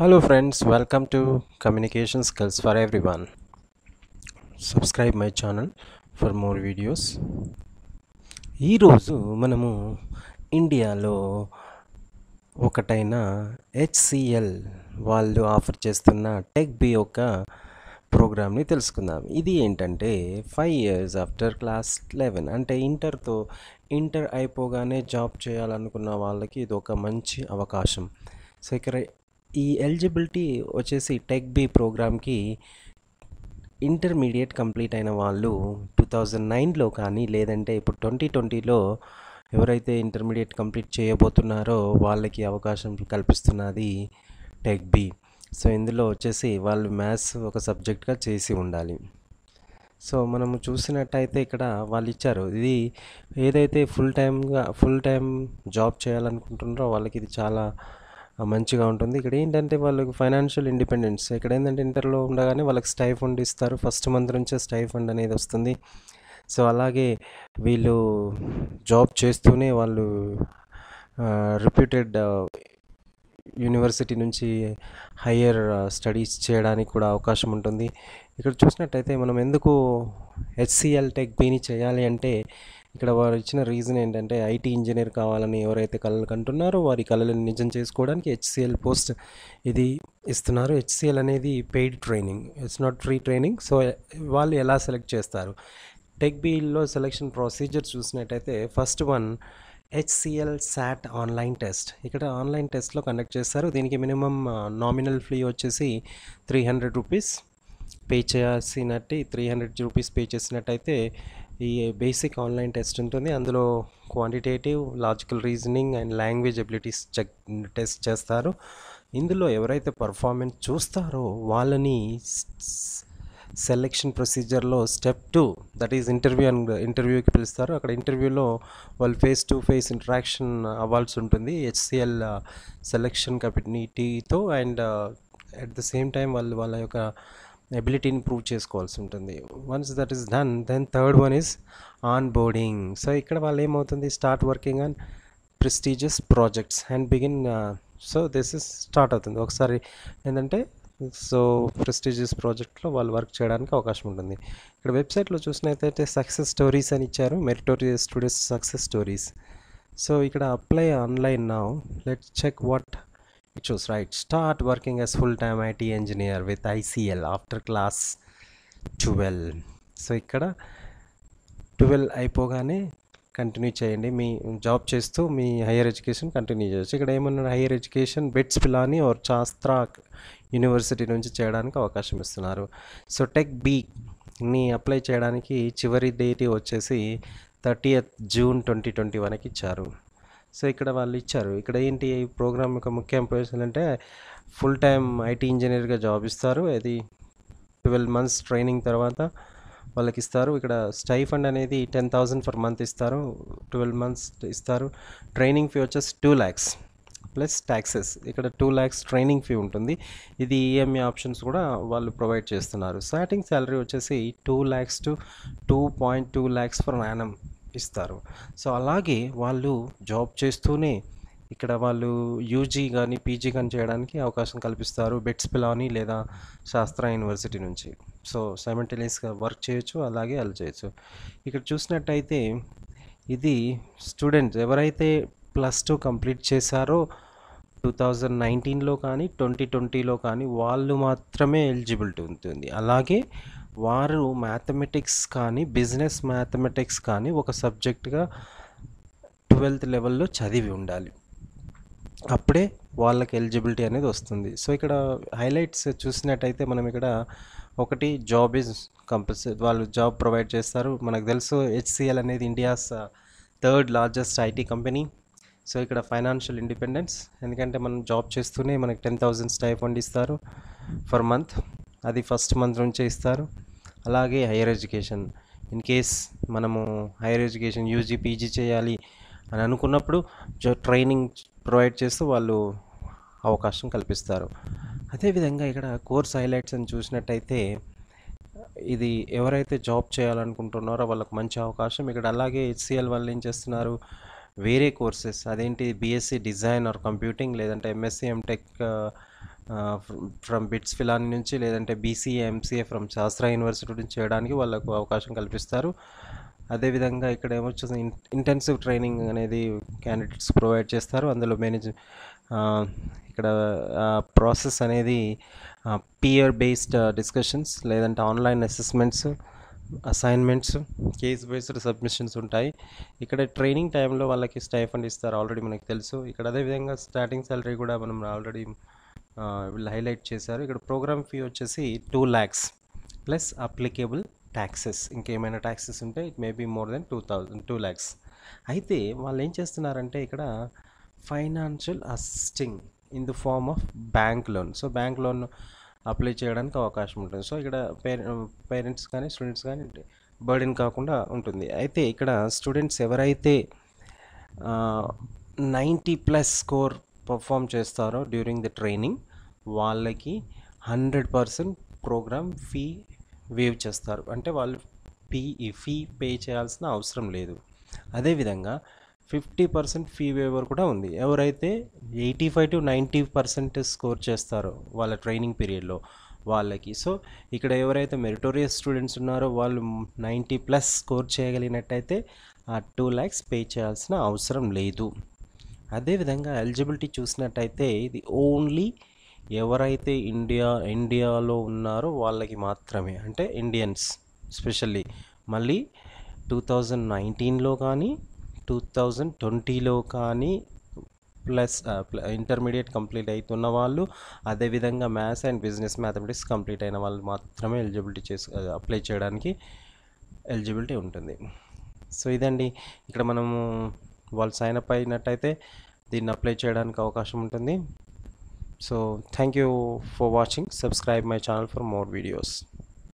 hello friends welcome to communication skills for everyone subscribe my channel for more videos ఈరోజు మనము ఇండియాలో ఒకటైన HCl వాళ్ళు offer చేస్తున్న టెక్ బి యొక్క ప్రోగ్రామ్ని తెలుసుకుందాం ఇది ఏంటంటే five years after class eleven అంటే ఇంటర్తో ఇంటర్ అయిపోగానే జాబ్ చేయాలనుకున్న వాళ్ళకి ఇది ఒక మంచి అవకాశం సెక్రటరీ ఈ ఎలిజిబిలిటీ వచ్చేసి టెక్ బి ప్రోగ్రామ్కి ఇంటర్మీడియట్ కంప్లీట్ అయిన వాళ్ళు టూ థౌజండ్ నైన్లో కానీ లేదంటే ఇప్పుడు ట్వంటీ ట్వంటీలో ఎవరైతే ఇంటర్మీడియట్ కంప్లీట్ చేయబోతున్నారో వాళ్ళకి అవకాశం కల్పిస్తున్నది టెక్ బి సో ఇందులో వచ్చేసి వాళ్ళు మ్యాథ్స్ ఒక సబ్జెక్ట్గా చేసి ఉండాలి సో మనము చూసినట్టయితే ఇక్కడ వాళ్ళు ఇచ్చారు ఇది ఏదైతే ఫుల్ టైమ్గా ఫుల్ టైం జాబ్ చేయాలనుకుంటున్నారో వాళ్ళకి ఇది చాలా మంచిగా ఉంటుంది ఇక్కడ ఏంటంటే వాళ్ళకి ఫైనాన్షియల్ ఇండిపెండెన్స్ ఇక్కడ ఏంటంటే ఇంటర్లో ఉండగానే వాళ్ళకి స్టైఫండ్ ఇస్తారు ఫస్ట్ మంత్ నుంచే స్టైఫండ్ అనేది వస్తుంది సో అలాగే వీళ్ళు జాబ్ చేస్తూనే వాళ్ళు రిప్యూటెడ్ యూనివర్సిటీ నుంచి హయ్యర్ స్టడీస్ చేయడానికి కూడా అవకాశం ఉంటుంది ఇక్కడ చూసినట్టయితే మనం ఎందుకు హెచ్సిఎల్ టెక్ బీని చేయాలి అంటే ఇక్కడ వారు ఇచ్చిన రీజన్ ఏంటంటే ఐటీ ఇంజనీర్ కావాలని ఎవరైతే కళలు కంటున్నారో వారి కళలను నిజం చేసుకోవడానికి హెచ్సిఎల్ పోస్ట్ ఇది ఇస్తున్నారు హెచ్సిఎల్ అనేది paid training it's not free training so వాళ్ళు ఎలా సెలెక్ట్ చేస్తారు టెక్ బీలో సెలెక్షన్ ప్రొసీజర్ చూసినట్టయితే first one HCL SAT online test ఇక్కడ ఆన్లైన్ టెస్ట్లో కండక్ట్ చేస్తారు దీనికి మినిమం నామినల్ ఫీ వచ్చేసి త్రీ హండ్రెడ్ రూపీస్ పే చేసినట్టు త్రీ హండ్రెడ్ రూపీస్ పే చేసినట్టయితే ఈ బేసిక్ ఆన్లైన్ టెస్ట్ ఉంటుంది అందులో quantitative logical reasoning and language abilities check test చేస్తారు ఇందులో ఎవరైతే పర్ఫార్మెన్స్ చూస్తారో వాళ్ళని సెలెక్షన్ ప్రొసీజర్లో step two that is interview and ఇంటర్వ్యూకి పిలుస్తారు అక్కడ ఇంటర్వ్యూలో వాళ్ళు ఫేస్ టు ఫేస్ ఇంటరాక్షన్ అవ్వాల్సి ఉంటుంది హెచ్సిఎల్ సెలెక్షన్ కమిటీతో and at the same time వాళ్ళు వాళ్ళ యొక్క ఎబిలిటీని ప్రూవ్ చేసుకోవాల్సి ఉంటుంది once that is done then third one is onboarding so ఇక్కడ వాళ్ళు ఏమవుతుంది start working on prestigious projects and begin so this is start అవుతుంది ఒకసారి ఏంటంటే సో ప్రెస్టీజియస్ ప్రాజెక్ట్లో వాళ్ళు వర్క్ చేయడానికి అవకాశం ఉంటుంది ఇక్కడ వెబ్సైట్లో చూసినట్లయితే సక్సెస్ స్టోరీస్ అని ఇచ్చారు meritorious students success stories so ఇక్కడ అప్లై ఆన్లైన్ నా let check what choose right start working as full-time IT engineer with ICL after class 12 సో ఇక్కడ ట్వెల్వ్ అయిపోగానే కంటిన్యూ చేయండి మీ జాబ్ చేస్తూ మీ హైయర్ ఎడ్యుకేషన్ కంటిన్యూ చేయొచ్చు ఇక్కడ ఏమన్నా higher education BITS Pilani or Sastra university నుంచి చేయడానికి అవకాశం ఇస్తున్నారు సో టెక్ బీని అప్లై చేయడానికి చివరి డేట్ వచ్చేసి థర్టీయత్ జూన్ ట్వంటీ ట్వంటీ వన్కి ఇచ్చారు సో ఇక్కడ వాళ్ళు ఇచ్చారు ఇక్కడ ఏంటి ఈ ప్రోగ్రామ్ యొక్క ముఖ్య ప్రయోజనాలు అంటే ఫుల్ టైం ఐటీ ఇంజనీర్గా జాబ్ ఇస్తారు అది ట్వెల్వ్ మంత్స్ ట్రైనింగ్ తర్వాత వాళ్ళకి ఇస్తారు ఇక్కడ స్టైఫండ్ అనేది టెన్ థౌజండ్ పర్ మంత్ ఇస్తారు ట్వెల్వ్ మంత్స్ ఇస్తారు ట్రైనింగ్ ఫీ వచ్చేసి టూ ల్యాక్స్ ప్లస్ ట్యాక్సెస్ ఇక్కడ టూ ల్యాక్స్ ట్రైనింగ్ ఫీ ఉంటుంది ఇది ఈఎంఐ e ఆప్షన్స్ కూడా వాళ్ళు ప్రొవైడ్ చేస్తున్నారు స్టార్టింగ్ శాలరీ వచ్చేసి two lakhs to two point two lakhs per annum ఇస్తారు సో అలాగే వాళ్ళు జాబ్ చేస్తూనే ఇక్కడ వాళ్ళు యూజీ కానీ పీజీ కానీ చేయడానికి అవకాశం కల్పిస్తారు బెట్స్ పిలాని లేదా శాస్త్ర యూనివర్సిటీ నుంచి సో సైమంటేనియస్గా వర్క్ చేయొచ్చు అలాగే అలా చేయొచ్చు ఇక్కడ చూసినట్టయితే ఇది స్టూడెంట్స్ ఎవరైతే ప్లస్ టూ కంప్లీట్ చేశారో టూ థౌజండ్ నైన్టీన్లో కానీ ట్వంటీ ట్వంటీలో కానీ వాళ్ళు మాత్రమే ఎలిజిబిలిటీ ఉంటుంది అలాగే వారు మ్యాథమెటిక్స్ కానీ బిజినెస్ మ్యాథమెటిక్స్ కానీ ఒక సబ్జెక్ట్గా ట్వెల్త్ లెవెల్లో చదివి ఉండాలి అప్పుడే వాళ్ళకి ఎలిజిబిలిటీ అనేది వస్తుంది సో ఇక్కడ హైలైట్స్ చూసినట్టయితే మనం ఇక్కడ ఒకటి జాబ్ ఇస్ కంపల్సరీ వాళ్ళు జాబ్ ప్రొవైడ్ చేస్తారు మనకు తెలుసు హెచ్సిఎల్ అనేది India's third largest IT company so ఇక్కడ ఫైనాన్షియల్ ఇండిపెండెన్స్ ఎందుకంటే మనం జాబ్ చేస్తూనే మనకి టెన్ థౌజండ్ స్టైఫ్ ఇస్తారు ఫర్ మంత్ అది ఫస్ట్ మంత్ నుంచే ఇస్తారు అలాగే హైయర్ ఎడ్యుకేషన్ ఇన్ కేస్ మనము హైయర్ ఎడ్యుకేషన్ యూజీ పీజీ చేయాలి అని అనుకున్నప్పుడు ట్రైనింగ్ ప్రొవైడ్ చేస్తూ వాళ్ళు అవకాశం కల్పిస్తారు అదేవిధంగా ఇక్కడ కోర్స్ హైలైట్స్ అని చూసినట్టయితే ఇది ఎవరైతే జాబ్ చేయాలనుకుంటున్నారో వాళ్ళకు మంచి అవకాశం ఇక్కడ అలాగే హెచ్సిఎల్ వాళ్ళు ఏం చేస్తున్నారు వేరే కోర్సెస్ అదేంటి బీఎస్సీ డిజైన్ ఆర్ కంప్యూటింగ్ లేదంటే MSc MTech from BITS Pilani నుంచి లేదంటే BCA MCA from Sastra university నుంచి చేయడానికి వాళ్ళకు అవకాశం కల్పిస్తారు అదేవిధంగా ఇక్కడ ఏమొచ్చింది ఇంటెన్సివ్ ట్రైనింగ్ అనేది క్యాండిడేట్స్ ప్రొవైడ్ చేస్తారు అందులో మేనేజ్ ఇక్కడ ప్రాసెస్ అనేది పియర్ బేస్డ్ డిస్కషన్స్ లేదంటే online assessments assignments case based submissions ఉంటాయి ఇక్కడ ట్రైనింగ్ టైంలో వాళ్ళకి స్టైఫండ్ ఇస్తారు ఆల్రెడీ మనకి తెలుసు ఇక్కడ అదేవిధంగా స్టార్టింగ్ సాలరీ కూడా మనం ఆల్రెడీ వీళ్ళు హైలైట్ చేశారు ఇక్కడ ప్రోగ్రామ్ ఫీ వచ్చేసి two lakhs plus applicable taxes ఇంకేమైనా ట్యాక్సెస్ ఉంటే it may be more than two thousand two lakhs అయితే వాళ్ళు ఏం చేస్తున్నారంటే ఇక్కడ financial assisting in the form of bank loan so bank loan apply చేయడానికి అవకాశం ఉంటుంది సో ఇక్కడ పేరెంట్స్ కానీ స్టూడెంట్స్ కానీ బర్డెన్ కాకుండా ఉంటుంది అయితే ఇక్కడ స్టూడెంట్స్ ఎవరైతే నైంటీ ప్లస్ స్కోర్ పర్ఫామ్ చేస్తారో డ్యూరింగ్ ద ట్రైనింగ్ వాళ్ళకి hundred percent program fee waive చేస్తారు అంటే వాళ్ళు ఫీ ఫీ పే చేయాల్సిన అవసరం లేదు అదేవిధంగా ఫిఫ్టీ పర్సెంట్ ఫీ వేవర్ కూడా ఉంది ఎవరైతే eighty five to ninety percent score చేస్తారో వాళ్ళ ట్రైనింగ్ పీరియడ్లో వాళ్ళకి సో ఇక్కడ ఎవరైతే మెరిటోరియస్ స్టూడెంట్స్ ఉన్నారో వాళ్ళు నైంటీ ప్లస్ స్కోర్ చేయగలిగినట్టయితే ఆ టూ ల్యాక్స్ పే చేయాల్సిన అవసరం లేదు అదేవిధంగా ఎలిజిబిలిటీ చూసినట్టయితే ఇది ఓన్లీ ఎవరైతే ఇండియా ఇండియాలో ఉన్నారో వాళ్ళకి మాత్రమే అంటే ఇండియన్స్ స్పెషల్లీ మళ్ళీ టూ థౌజండ్ నైన్టీన్లో కానీ టూ థౌజండ్ ట్వంటీలో కానీ ప్లస్ ఇంటర్మీడియట్ కంప్లీట్ అవుతున్న వాళ్ళు అదేవిధంగా maths and business mathematics complete అయిన వాళ్ళు మాత్రమే ఎలిజిబిలిటీ చేసు అప్లై చేయడానికి ఎలిజిబిలిటీ ఉంటుంది సో ఇదండి ఇక్కడ మనము వాళ్ళు సైన్ అప్ అయినట్టయితే దీన్ని అప్లై చేయడానికి అవకాశం ఉంటుంది so thank you for watching subscribe my channel for more videos